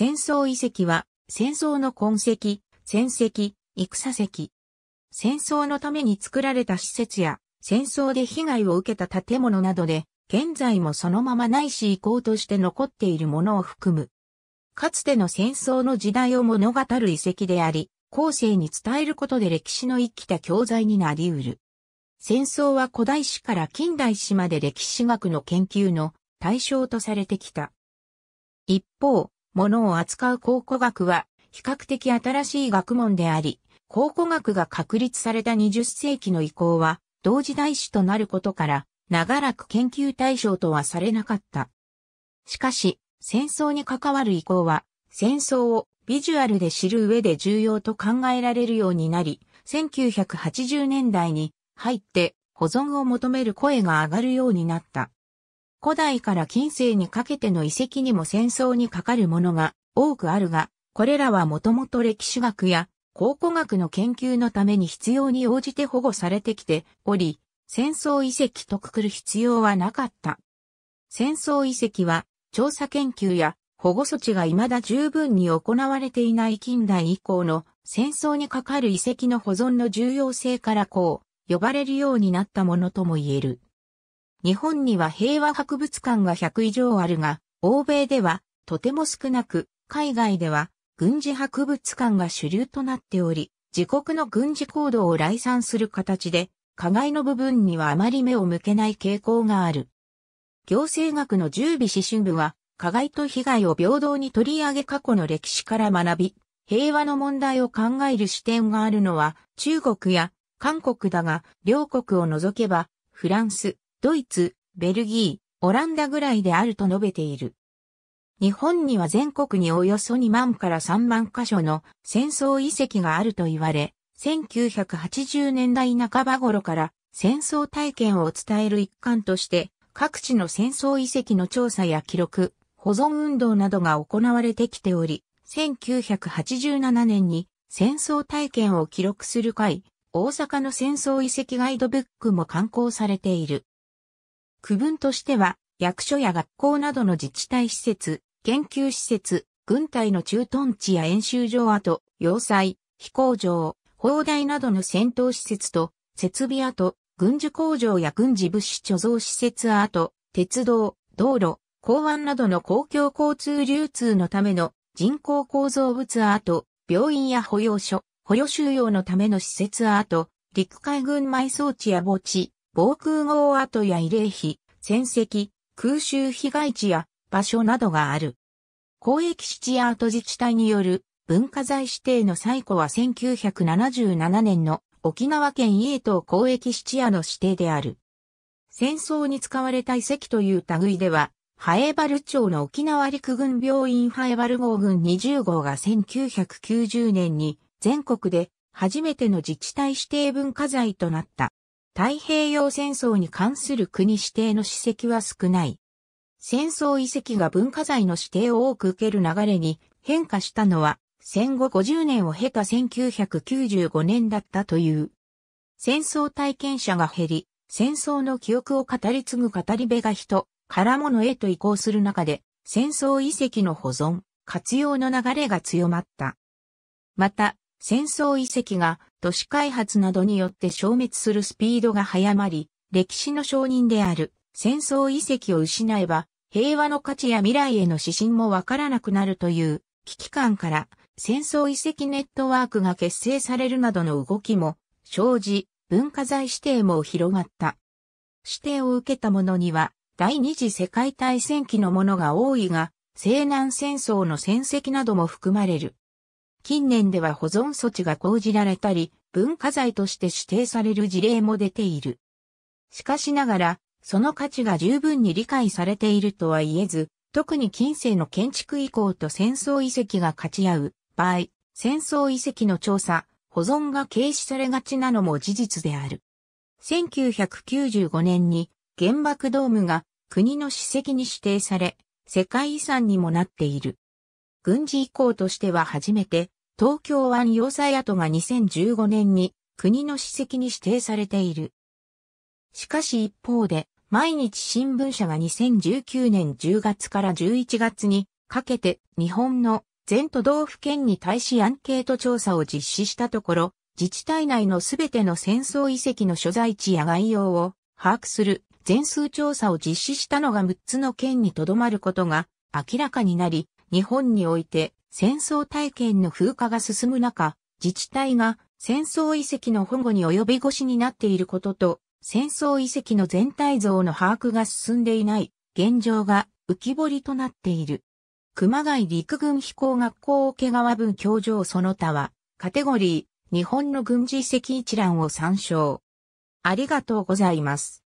戦争遺跡は、戦争の痕跡、戦跡、戦跡。戦争のために作られた施設や、戦争で被害を受けた建物などで、現在もそのままないし遺構として残っているものを含む。かつての戦争の時代を物語る遺跡であり、後世に伝えることで歴史の生きた教材になり得る。戦争は古代史から近代史まで歴史学の研究の対象とされてきた。一方、ものを扱う考古学は比較的新しい学問であり、考古学が確立された20世紀の移行は同時代史となることから、長らく研究対象とはされなかった。しかし、戦争に関わる移行は、戦争をビジュアルで知る上で重要と考えられるようになり、1980年代に入って保存を求める声が上がるようになった。古代から近世にかけての遺跡にも戦争にかかるものが多くあるが、これらはもともと歴史学や考古学の研究のために必要に応じて保護されてきており、戦争遺跡とくくる必要はなかった。戦争遺跡は調査研究や保護措置が未だ十分に行われていない近代以降の戦争にかかる遺跡の保存の重要性からこう呼ばれるようになったものとも言える。日本には平和博物館が100以上あるが、欧米ではとても少なく、海外では軍事博物館が主流となっており、自国の軍事行動を来賛する形で、加害の部分にはあまり目を向けない傾向がある。行政学の十尾思春部は、加害と被害を平等に取り上げ過去の歴史から学び、平和の問題を考える視点があるのは中国や韓国だが、両国を除けば、フランス、ドイツ、ベルギー、オランダぐらいであると述べている。日本には全国におよそ2万から3万箇所の戦争遺跡があると言われ、1980年代半ば頃から戦争体験を伝える一環として各地の戦争遺跡の調査や記録、保存運動などが行われてきており、1987年に戦争体験を記録する会、大阪の戦争遺跡ガイドブックも刊行されている。区分としては、役所や学校などの自治体施設、研究施設、軍隊の駐屯地や演習場跡、要塞、飛行場、砲台などの戦闘施設と、設備跡、軍需工場や軍事物資貯蔵施設跡、鉄道、道路、港湾などの公共交通流通のための人工構造物跡、病院や保養所、保養収容のための施設跡、陸海軍埋葬地や墓地、防空壕跡や慰霊碑、戦跡、空襲被害地や場所などがある。公益質屋跡自治体による文化財指定の最古は1977年の沖縄県伊江島公益質屋の指定である。戦争に使われた遺跡という類では、ハエバル町の沖縄陸軍病院ハエバル号軍20号が1990年に全国で初めての自治体指定文化財となった。太平洋戦争に関する国指定の史跡は少ない。戦争遺跡が文化財の指定を多く受ける流れに変化したのは戦後50年を経た1995年だったという。戦争体験者が減り、戦争の記憶を語り継ぐ語り部が人からへと移行する中で戦争遺跡の保存、活用の流れが強まった。また、戦争遺跡が都市開発などによって消滅するスピードが早まり、歴史の承認である戦争遺跡を失えば、平和の価値や未来への指針もわからなくなるという危機感から戦争遺跡ネットワークが結成されるなどの動きも生じ文化財指定も広がった。指定を受けた者には第二次世界大戦期のものが多いが西南戦争の戦績なども含まれる。近年では保存措置が講じられたり、文化財として指定される事例も出ている。しかしながら、その価値が十分に理解されているとは言えず、特に近世の建築遺構と戦争遺跡が勝ち合う場合、戦争遺跡の調査、保存が軽視されがちなのも事実である。1995年に原爆ドームが国の史跡に指定され、世界遺産にもなっている。軍事遺構としては初めて東京湾要塞跡が2015年に国の史跡に指定されている。しかし一方で、毎日新聞社が2019年10月から11月にかけて日本の全都道府県に対しアンケート調査を実施したところ、自治体内のすべての戦争遺跡の所在地や概要を把握する全数調査を実施したのが6つの県にとどまることが明らかになり、日本において戦争体験の風化が進む中、自治体が戦争遺跡の保護に及び腰になっていることと、戦争遺跡の全体像の把握が進んでいない現状が浮き彫りとなっている。熊谷陸軍飛行学校桶川分教場その他は、カテゴリー、日本の軍事遺跡一覧を参照。ありがとうございます。